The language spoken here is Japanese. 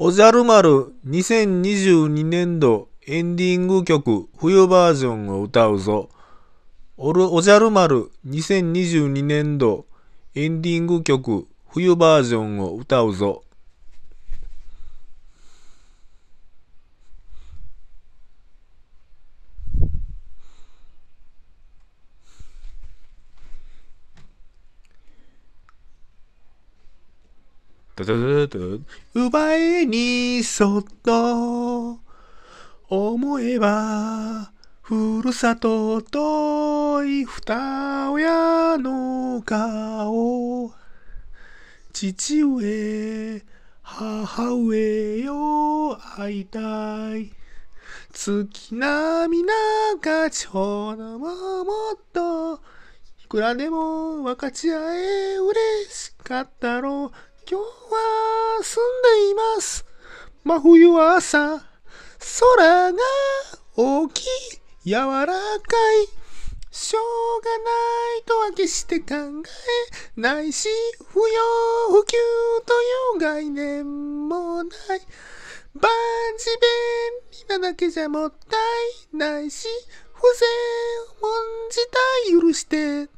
おじゃる丸2022年度エンディング曲冬バージョンを歌うぞ。おるおじゃる丸2022年度エンディング曲冬バージョンを歌うぞ。ドドドド奪えにそっと思えばふるさと遠い二親の顔父上母上よ会いたい月並みなんかちょうどももっといくらでも分かち合え嬉しかったろう今日は住んでいます。真冬は朝、空が大きい、柔らかい。しょうがないとは決して考えないし、不要不急という概念もない。バ事便利なだけじゃもったいないし、不全問自体許して。